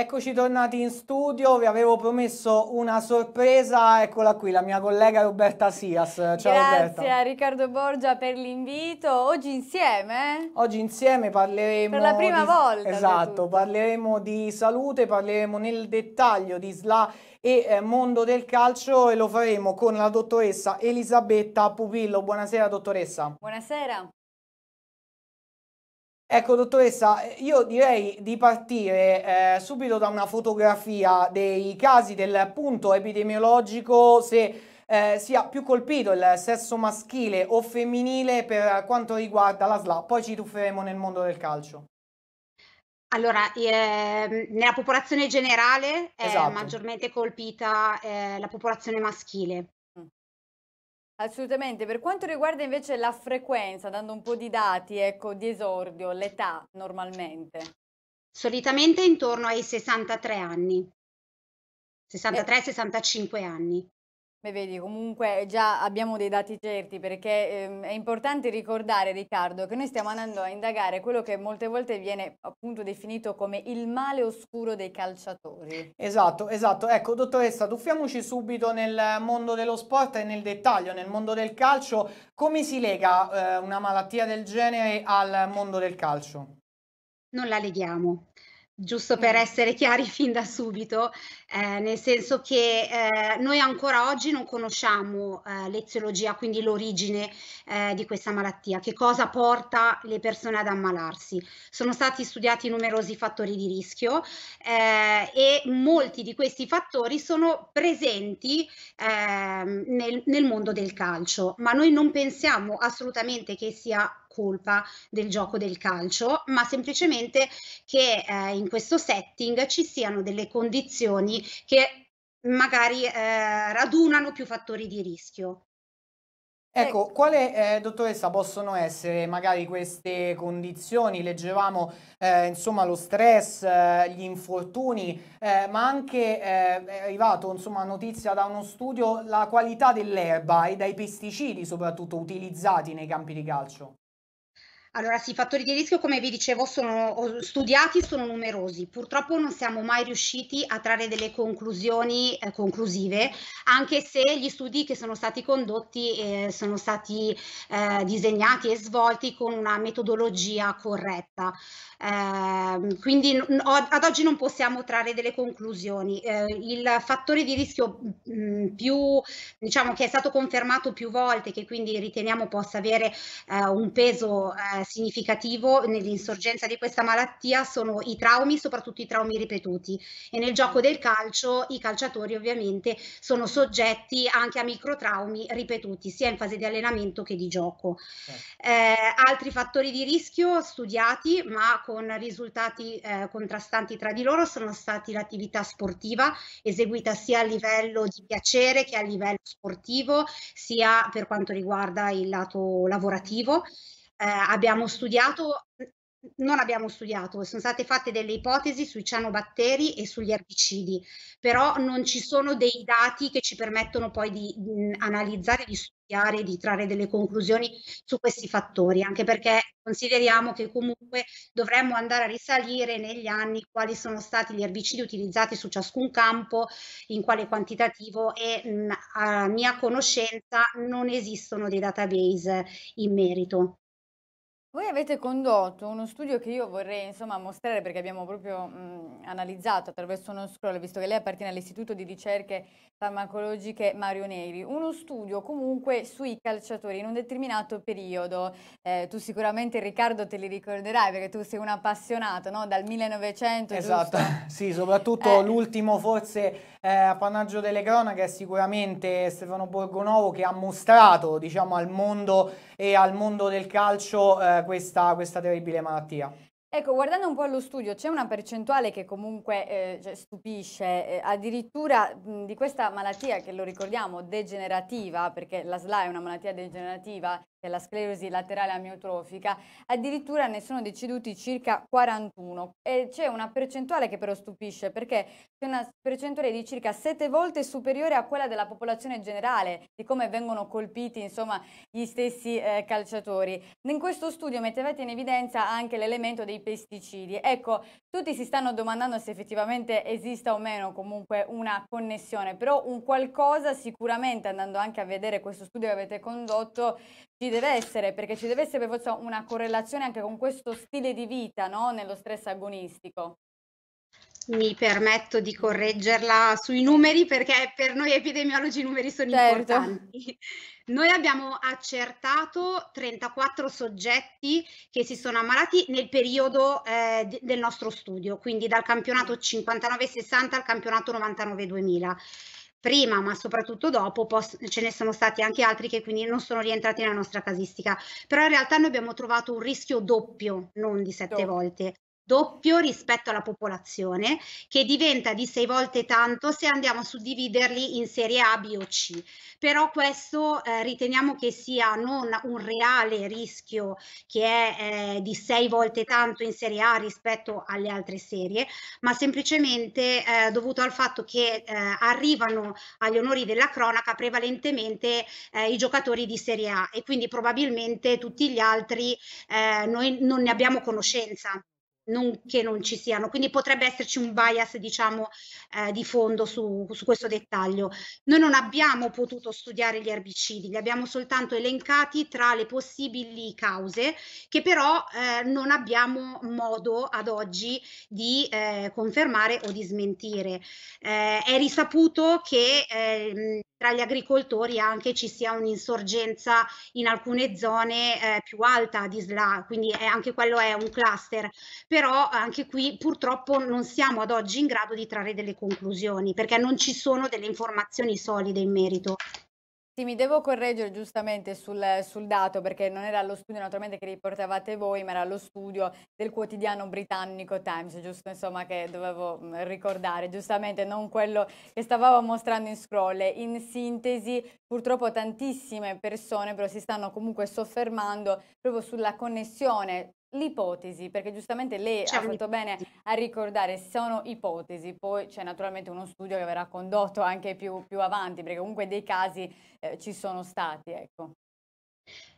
Eccoci tornati in studio, vi avevo promesso una sorpresa, eccola qui la mia collega Roberta Sias. Ciao Grazie Roberta. Grazie a Riccardo Borgia per l'invito. Oggi insieme? Oggi insieme parleremo... Per la prima di... volta. Esatto, parleremo di salute, parleremo nel dettaglio di SLA e eh, mondo del calcio e lo faremo con la dottoressa Elisabetta Pupillo. Buonasera dottoressa. Buonasera. Ecco, dottoressa, io direi di partire eh, subito da una fotografia dei casi del punto epidemiologico se eh, sia più colpito il sesso maschile o femminile per quanto riguarda la SLA. Poi ci tufferemo nel mondo del calcio. Allora, eh, nella popolazione generale è esatto. maggiormente colpita eh, la popolazione maschile. Assolutamente, per quanto riguarda invece la frequenza, dando un po' di dati, ecco, di esordio, l'età normalmente. Solitamente intorno ai 63 anni, 63-65 eh. anni. Beh, vedi, comunque eh, già abbiamo dei dati certi perché ehm, è importante ricordare, Riccardo, che noi stiamo andando a indagare quello che molte volte viene appunto definito come il male oscuro dei calciatori. Esatto, esatto. Ecco, dottoressa, tuffiamoci subito nel mondo dello sport e nel dettaglio, nel mondo del calcio. Come si lega eh, una malattia del genere al mondo del calcio? Non la leghiamo giusto per mm. essere chiari fin da subito, eh, nel senso che eh, noi ancora oggi non conosciamo eh, l'eziologia, quindi l'origine eh, di questa malattia, che cosa porta le persone ad ammalarsi. Sono stati studiati numerosi fattori di rischio eh, e molti di questi fattori sono presenti ehm, nel, nel mondo del calcio, ma noi non pensiamo assolutamente che sia colpa del gioco del calcio, ma semplicemente che eh, in questo setting ci siano delle condizioni che magari eh, radunano più fattori di rischio. Ecco, ecco. quale, eh, dottoressa, possono essere magari queste condizioni? Leggevamo, eh, insomma, lo stress, eh, gli infortuni, eh, ma anche eh, è arrivato, insomma, notizia da uno studio la qualità dell'erba e dai pesticidi soprattutto utilizzati nei campi di calcio. Allora sì, i fattori di rischio come vi dicevo sono studiati, sono numerosi, purtroppo non siamo mai riusciti a trarre delle conclusioni eh, conclusive, anche se gli studi che sono stati condotti eh, sono stati eh, disegnati e svolti con una metodologia corretta. Ehm, quindi ad oggi non possiamo trarre delle conclusioni. Eh, il fattore di rischio mh, mm, più, diciamo che è stato confermato più volte, che quindi riteniamo possa avere eh, un peso eh, eh, significativo nell'insorgenza di questa malattia sono i traumi, soprattutto i traumi ripetuti e nel gioco del calcio i calciatori ovviamente sono soggetti anche a microtraumi ripetuti sia in fase di allenamento che di gioco. Certo. Eh, altri fattori di rischio studiati ma con risultati eh, contrastanti tra di loro sono stati l'attività sportiva eseguita sia a livello di piacere che a livello sportivo, sia per quanto riguarda il lato lavorativo eh, abbiamo studiato, non abbiamo studiato, sono state fatte delle ipotesi sui cianobatteri e sugli erbicidi, però non ci sono dei dati che ci permettono poi di, di mhmm, analizzare, di studiare, di trarre delle conclusioni su questi fattori, anche perché consideriamo che comunque dovremmo andare a risalire negli anni quali sono stati gli erbicidi utilizzati su ciascun campo, in quale quantitativo e mh, mhmm, a mia conoscenza non esistono dei database in merito. Voi avete condotto uno studio che io vorrei insomma mostrare perché abbiamo proprio mh, mhmm, analizzato attraverso uno scroll, visto che lei appartiene all'Istituto di ricerche farmacologiche Mario Neri, uno studio comunque sui calciatori in un determinato periodo. Eh, tu sicuramente Riccardo te li ricorderai perché tu sei un appassionato, no? Dal 1900. Esatto, sì, soprattutto eh. l'ultimo forse eh, appannaggio delle cronache è sicuramente Stefano Borgonovo che ha mostrato diciamo, al mondo e al mondo del calcio eh, questa, questa terribile malattia. Ecco, guardando un po' allo studio, c'è una percentuale che comunque eh, cioè, stupisce, eh, addirittura mh, di questa malattia che lo ricordiamo, degenerativa, perché la SLA è una malattia degenerativa, la sclerosi laterale amiotrofica, addirittura ne sono deceduti circa 41 e c'è una percentuale che però stupisce perché c'è una percentuale di circa 7 volte superiore a quella della popolazione generale di come vengono colpiti insomma gli stessi eh, calciatori. In questo studio mettevate in evidenza anche l'elemento dei pesticidi. Ecco, tutti si stanno domandando se effettivamente esista o meno comunque una connessione, però un qualcosa sicuramente andando anche a vedere questo studio che avete condotto ci deve essere, perché ci deve essere per forza una correlazione anche con questo stile di vita, no? Nello stress agonistico. Mi permetto di correggerla sui numeri perché per noi epidemiologi i numeri sono certo. importanti. Noi abbiamo accertato 34 soggetti che si sono ammalati nel periodo eh, del nostro studio, quindi dal campionato 59-60 al campionato 99-2000 prima ma soprattutto dopo, ce ne sono stati anche altri che quindi non sono rientrati nella nostra casistica, però in realtà noi abbiamo trovato un rischio doppio, non di sette doppio. volte doppio rispetto alla popolazione, che diventa di sei volte tanto se andiamo a suddividerli in serie A, B o C. Però questo eh, riteniamo che sia non un reale rischio che è eh, di sei volte tanto in serie A rispetto alle altre serie, ma semplicemente eh, dovuto al fatto che eh, arrivano agli onori della cronaca prevalentemente eh, i giocatori di serie A e quindi probabilmente tutti gli altri eh, noi non ne abbiamo conoscenza non, che non ci siano, quindi potrebbe esserci un bias diciamo eh, di fondo su, su, questo dettaglio. Noi non abbiamo potuto studiare gli erbicidi, li abbiamo soltanto elencati tra le possibili cause che però eh, non abbiamo modo ad oggi di eh, confermare o di smentire. Eh, è risaputo che ehm, tra gli agricoltori anche ci sia un'insorgenza in alcune zone eh, più alta di SLA, quindi anche quello è un cluster. Per però anche qui purtroppo non siamo ad oggi in grado di trarre delle conclusioni perché non ci sono delle informazioni solide in merito. Sì, mi devo correggere giustamente sul, sul, dato perché non era lo studio naturalmente che riportavate voi, ma era lo studio del quotidiano britannico Times, giusto? Insomma, che dovevo mm, ricordare, giustamente non quello che stavamo mostrando in scroll. In sintesi, purtroppo tantissime persone però si stanno comunque soffermando proprio sulla connessione L'ipotesi, perché giustamente lei c'è ha fatto bene a ricordare, sono ipotesi, poi c'è naturalmente uno studio che verrà condotto anche più, più avanti, perché comunque dei casi eh, ci sono stati. Ecco.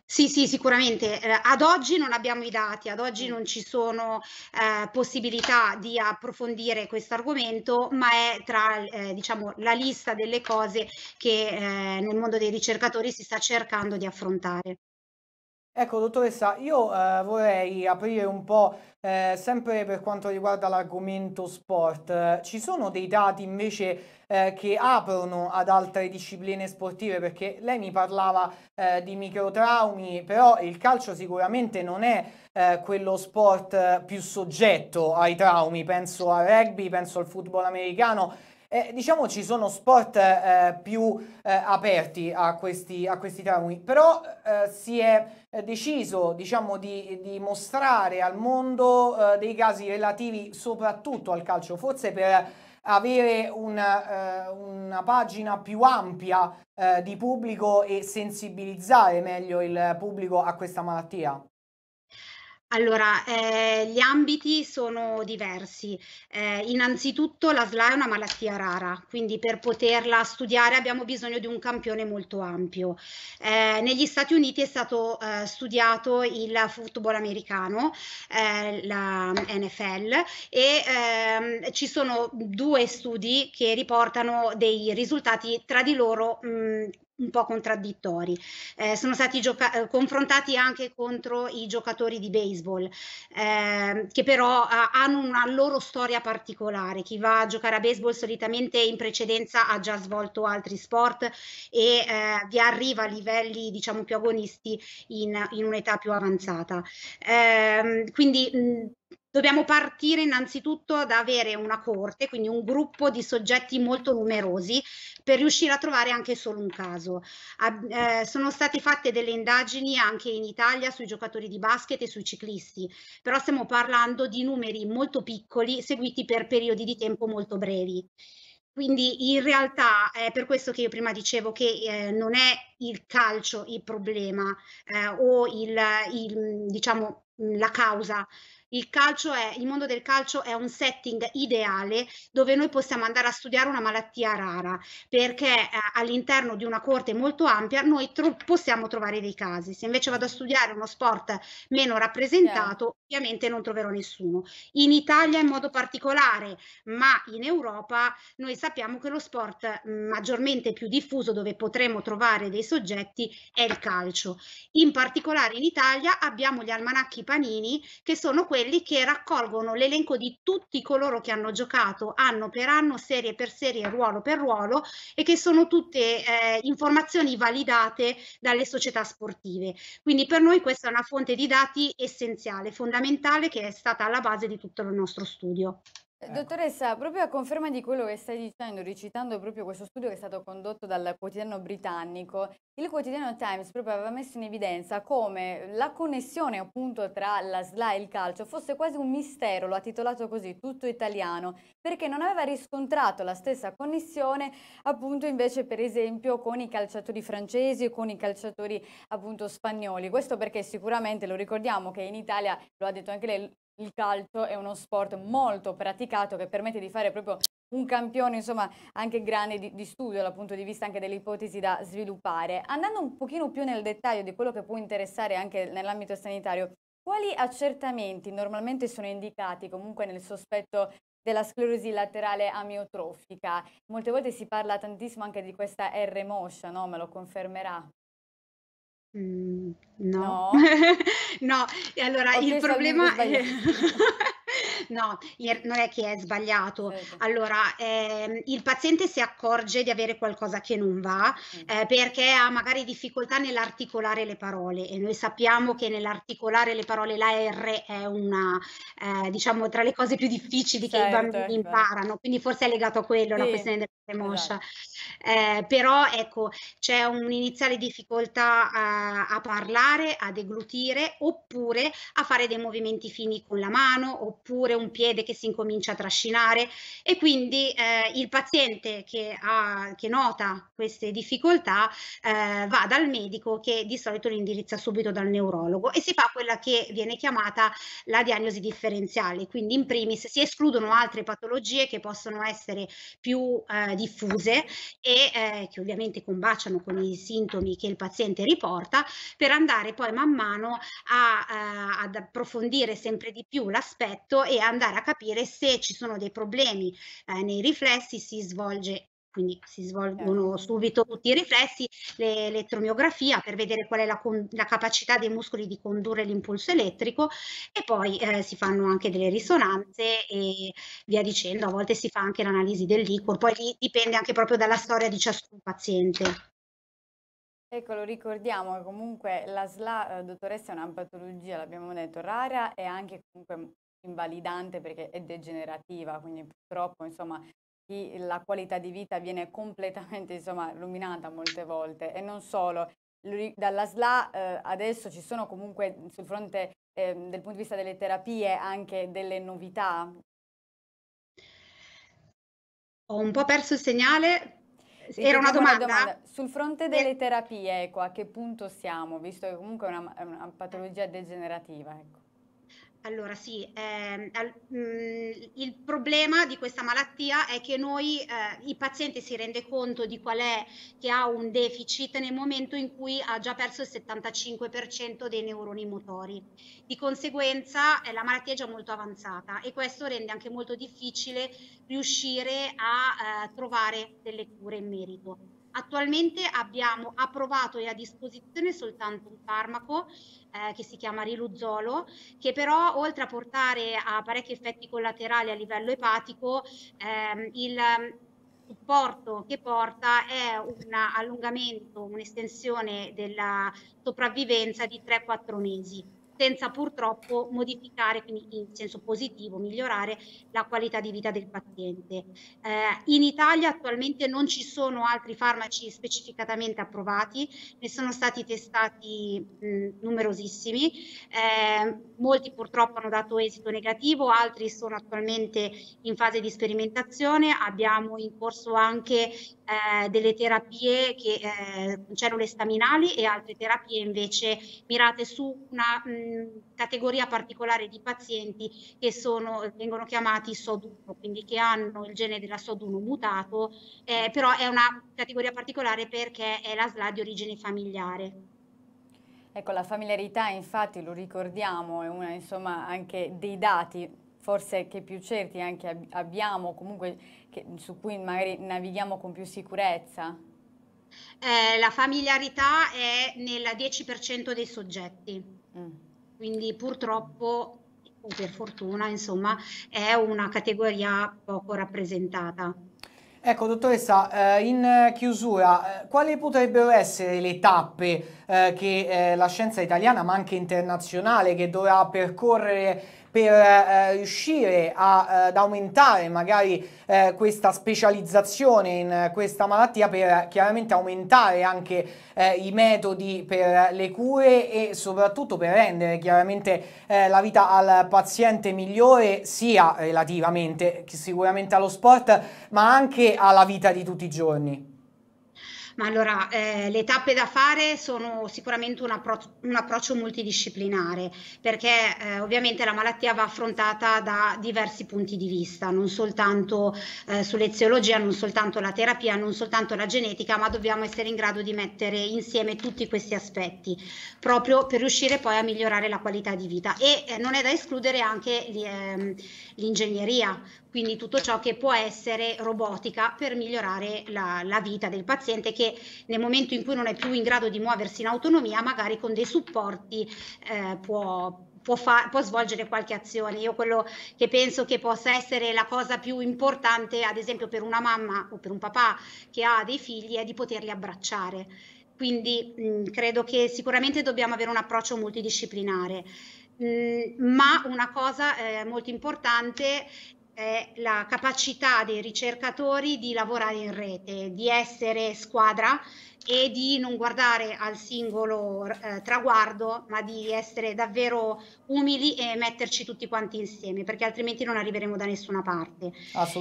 Sì, sì, sicuramente. Eh, ad oggi non abbiamo i dati, ad oggi mm. non ci sono eh, possibilità di approfondire questo argomento, ma è tra eh, diciamo, la lista delle cose che eh, nel mondo dei ricercatori si sta cercando di affrontare. Ecco, dottoressa, io eh, vorrei aprire un po' eh, sempre per quanto riguarda l'argomento sport. Ci sono dei dati invece eh, che aprono ad altre discipline sportive? Perché lei mi parlava eh, di microtraumi, però il calcio sicuramente non è eh, quello sport eh, più soggetto ai traumi. Penso al rugby, penso al football americano eh, diciamo ci sono sport eh, più eh, aperti a questi, a questi traumi, però eh, si è eh, deciso diciamo, di, di, mostrare al mondo eh, dei casi relativi soprattutto al calcio, forse per avere una, una pagina più ampia di pubblico e sensibilizzare meglio il pubblico a questa malattia. Allora, eh, gli ambiti sono diversi. Eh, innanzitutto la SLA è una malattia rara, quindi per poterla studiare abbiamo bisogno di un campione molto ampio. Eh, negli Stati Uniti è stato eh, studiato il football americano, eh, la NFL, e ehm, ci sono due studi che riportano dei risultati tra di loro mh, un po' contraddittori. Eh, sono stati gioca- eh, confrontati anche contro i giocatori di baseball, eh, che però eh, hanno una loro storia particolare. Chi va a giocare a baseball solitamente in precedenza ha già svolto altri sport e eh, vi arriva a livelli diciamo più agonisti in, in un'età più avanzata. Ehm, quindi mh, dobbiamo partire innanzitutto da avere una corte, quindi un gruppo di soggetti molto numerosi per riuscire a trovare anche solo un caso. Eh, sono state fatte delle indagini anche in Italia sui giocatori di basket e sui ciclisti, però stiamo parlando di numeri molto piccoli seguiti per periodi di tempo molto brevi. Quindi in realtà è per questo che io prima dicevo che eh, non è il calcio il problema eh, o il, il, diciamo, la causa, il, calcio è, il mondo del calcio è un setting ideale dove noi possiamo andare a studiare una malattia rara, perché eh, all'interno di una corte molto ampia noi tro possiamo trovare dei casi. Se invece vado a studiare uno sport meno rappresentato, yeah. Certo. ovviamente non troverò nessuno. In Italia in modo particolare, ma in Europa noi sappiamo che lo sport mm, maggiormente più diffuso dove potremo trovare dei soggetti è il calcio. In particolare in Italia abbiamo gli almanacchi panini che sono quelli quelli che raccolgono l'elenco di tutti coloro che hanno giocato anno per anno, serie per serie, ruolo per ruolo e che sono tutte eh, informazioni validate dalle società sportive. Quindi per noi questa è una fonte di dati essenziale, fondamentale che è stata alla base di tutto il nostro studio. Ecco. Dottoressa, proprio a conferma di quello che stai dicendo, recitando proprio questo studio che è stato condotto dal quotidiano britannico, il quotidiano Times proprio aveva messo in evidenza come la connessione appunto tra la SLA e il calcio fosse quasi un mistero, lo ha titolato così, tutto italiano, perché non aveva riscontrato la stessa connessione appunto invece per esempio con i calciatori francesi o con i calciatori appunto spagnoli. Questo perché sicuramente lo ricordiamo che in Italia, lo ha detto anche lei, il calcio è uno sport molto praticato che permette di fare proprio un campione insomma anche grande di, di, studio dal punto di vista anche delle ipotesi da sviluppare. Andando un pochino più nel dettaglio di quello che può interessare anche nell'ambito sanitario, quali accertamenti normalmente sono indicati comunque nel sospetto della sclerosi laterale amiotrofica? Molte volte si parla tantissimo anche di questa R-moscia, no? Me lo confermerà? Mhmm, no. No? No, e allora Ho il problema è no, non è che è sbagliato. Certo. Allora, ehm, il paziente si accorge di avere qualcosa che non va, Mh. Mm. ehm, perché ha magari difficoltà nell'articolare le parole e noi sappiamo che nell'articolare le parole la R è una, ehm, diciamo tra le cose più difficili che i certo, bambini è ecco. imparano, quindi forse è legato a quello, la questione della remoscia. esatto eh, però ecco c'è un'iniziale difficoltà a, a, parlare, a deglutire oppure a fare dei movimenti fini con la mano oppure un piede che si incomincia a trascinare e quindi eh, il paziente che, ha, che, nota queste difficoltà eh, va dal medico che di solito lo indirizza subito dal neurologo e si fa quella che viene chiamata la diagnosi differenziale, quindi in primis si escludono altre patologie che possono essere più eh, diffuse e eh, che ovviamente combaciano con i sintomi che il paziente riporta per andare poi man mano a, eh, ad approfondire sempre di più l'aspetto e andare a capire se ci sono dei problemi eh, nei riflessi, si svolge quindi si svolgono certo. subito tutti i riflessi, l'elettromiografia per vedere qual è la, la, capacità dei muscoli di condurre l'impulso elettrico e poi eh, si fanno anche delle risonanze e via dicendo, a volte si fa anche l'analisi del liquor, poi dipende anche proprio dalla storia di ciascun paziente. Ecco, lo ricordiamo comunque la SLA, eh, dottoressa, è una patologia, l'abbiamo detto, rara e anche comunque invalidante perché è degenerativa, quindi purtroppo insomma chi la qualità di vita viene completamente insomma, illuminata molte volte e non solo. Dalla SLA eh, adesso ci sono comunque mhmm, sul fronte eh, del punto di vista delle terapie anche delle novità? Ho un po' perso il segnale. Sì, Era una domanda. una domanda. Sul fronte delle terapie, ecco, a che punto siamo, visto che comunque è una, una eh. patologia degenerativa? Ecco. Allora sì, ehm, mh, mm, il problema di questa malattia è che noi, eh, il paziente si rende conto di qual è che ha un deficit nel momento in cui ha già perso il 75% dei neuroni motori. Di conseguenza eh, la malattia è già molto avanzata e questo rende anche molto difficile riuscire a eh, trovare delle cure in merito. Attualmente abbiamo approvato e a disposizione soltanto un farmaco eh, che si chiama Riluzolo, che però oltre a portare a parecchi effetti collaterali a livello epatico, ehm, il supporto che porta è un allungamento, un'estensione della sopravvivenza di 3-4 mesi senza purtroppo modificare, quindi in senso positivo, migliorare la qualità di vita del paziente. Eh, in Italia attualmente non ci sono altri farmaci specificatamente approvati, ne sono stati testati mh, mm, numerosissimi, eh, molti purtroppo hanno dato esito negativo, altri sono attualmente in fase di sperimentazione, abbiamo in corso anche eh, delle terapie che eh, cellule staminali e altre terapie invece mirate su una mh, mm, categoria particolare di pazienti che sono, vengono chiamati SOD1, quindi che hanno il gene della SOD1 mutato, eh, però è una categoria particolare perché è la SLA di origine familiare. Ecco, la familiarità infatti, lo ricordiamo, è una insomma anche dei dati forse che più certi anche abbiamo, comunque che, su cui magari navighiamo con più sicurezza? Eh, la familiarità è nel 10% dei soggetti, mm. quindi purtroppo, o per fortuna, insomma, è una categoria poco rappresentata. Ecco, dottoressa, eh, in chiusura, eh, quali potrebbero essere le tappe eh, che la scienza italiana, ma anche internazionale, che dovrà percorrere per eh, eh, riuscire a, eh, ad aumentare magari eh, questa specializzazione in questa malattia per chiaramente aumentare anche eh, i metodi per le cure e soprattutto per rendere chiaramente eh, la vita al paziente migliore sia relativamente sicuramente allo sport ma anche alla vita di tutti i giorni. Ma allora, eh, le tappe da fare sono sicuramente un, appro- un approccio multidisciplinare, perché eh, ovviamente la malattia va affrontata da diversi punti di vista, non soltanto eh, sull'eziologia, non soltanto la terapia, non soltanto la genetica, ma dobbiamo essere in grado di mettere insieme tutti questi aspetti, proprio per riuscire poi a migliorare la qualità di vita. E eh, non è da escludere anche ehm, l'ingegneria, quindi tutto ciò che può essere robotica per migliorare la, la vita del paziente che nel momento in cui non è più in grado di muoversi in autonomia, magari con dei supporti eh, può, Può, fa- può, svolgere qualche azione. Io quello che penso che possa essere la cosa più importante, ad esempio per una mamma o per un papà che ha dei figli, è di poterli abbracciare. Quindi mh, mm, credo che sicuramente dobbiamo avere un approccio multidisciplinare. Mh, mm, ma una cosa eh, molto importante è la capacità dei ricercatori di lavorare in rete, di essere squadra e di non guardare al singolo eh, traguardo, ma di essere davvero umili e metterci tutti quanti insieme, perché altrimenti non arriveremo da nessuna parte.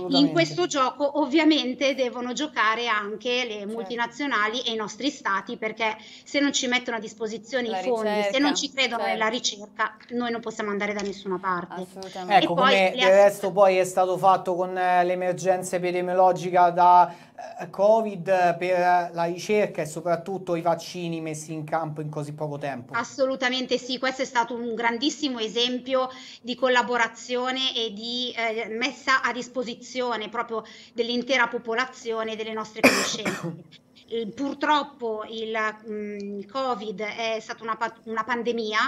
In questo gioco ovviamente devono giocare anche le certo. multinazionali e i nostri stati, perché se non ci mettono a disposizione la i fondi, ricerca, se non ci credono certo. nella ricerca, noi non possiamo andare da nessuna parte. Ecco, e poi come del resto poi è stato fatto con eh, l'emergenza epidemiologica da eh, Covid per eh, la ricerca e soprattutto i vaccini messi in campo in così poco tempo? Assolutamente sì, questo è stato un grandissimo esempio di collaborazione e di eh, messa a disposizione proprio dell'intera popolazione delle nostre conoscenze. purtroppo il, mh, mm, Covid è stata una, una pandemia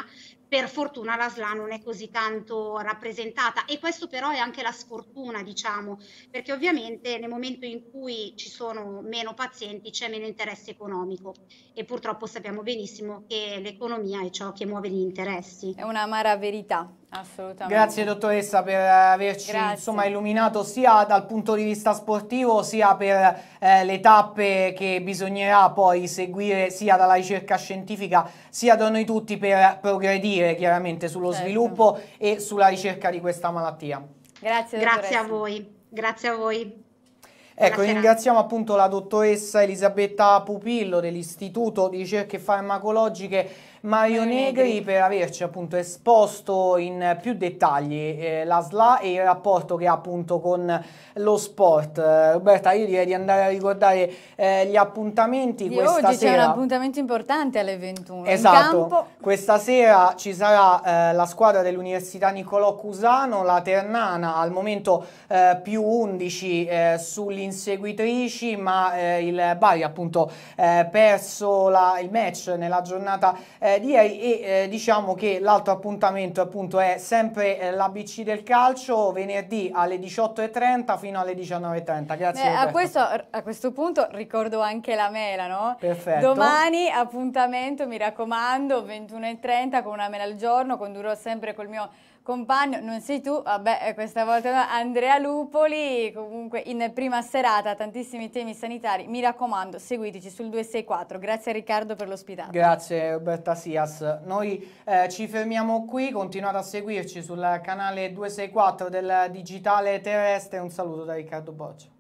per fortuna la SLA non è così tanto rappresentata e questo però è anche la sfortuna, diciamo, perché ovviamente nel momento in cui ci sono meno pazienti c'è meno interesse economico e purtroppo sappiamo benissimo che l'economia è ciò che muove gli interessi. È una amara verità. Assolutamente. Grazie dottoressa per averci insomma, illuminato sia dal punto di vista sportivo sia per eh, le tappe che bisognerà poi seguire sia dalla ricerca scientifica sia da noi tutti per progredire investire chiaramente sullo certo. sviluppo e sulla ricerca di questa malattia. Grazie, Grazie a voi. Grazie a voi. Ecco, Buonasera. ringraziamo appunto la dottoressa Elisabetta Pupillo dell'Istituto di Ricerche Farmacologiche Mario Negri per averci appunto esposto in più dettagli eh, la SLA e il rapporto che ha appunto con lo sport. Roberta, io direi di andare a ricordare eh, gli appuntamenti di questa oggi sera. c'è un appuntamento importante alle 21. Esatto, questa sera ci sarà eh, la squadra dell'Università Nicolò Cusano, la Ternana, al momento eh, più 11 eh, sull'inseguitrici, ma eh, il Bari appunto perso la, il match nella giornata eh, eh, di ieri e eh, diciamo che l'altro appuntamento appunto è sempre eh, l'ABC del calcio venerdì alle 18.30 fino alle 19.30 grazie Beh, a, questo, a, questo, punto ricordo anche la mela no? perfetto domani appuntamento mi raccomando 21.30 con una mela al giorno condurrò sempre col mio compagno, non sei tu, vabbè eh, questa volta no, Andrea Lupoli, comunque in prima serata tantissimi temi sanitari, mi raccomando seguiteci sul 264, grazie a Riccardo per l'ospitato. Grazie Roberta Sias, noi eh, ci fermiamo qui, continuate a seguirci sul canale 264 del Digitale Terrestre, un saluto da Riccardo Boccia.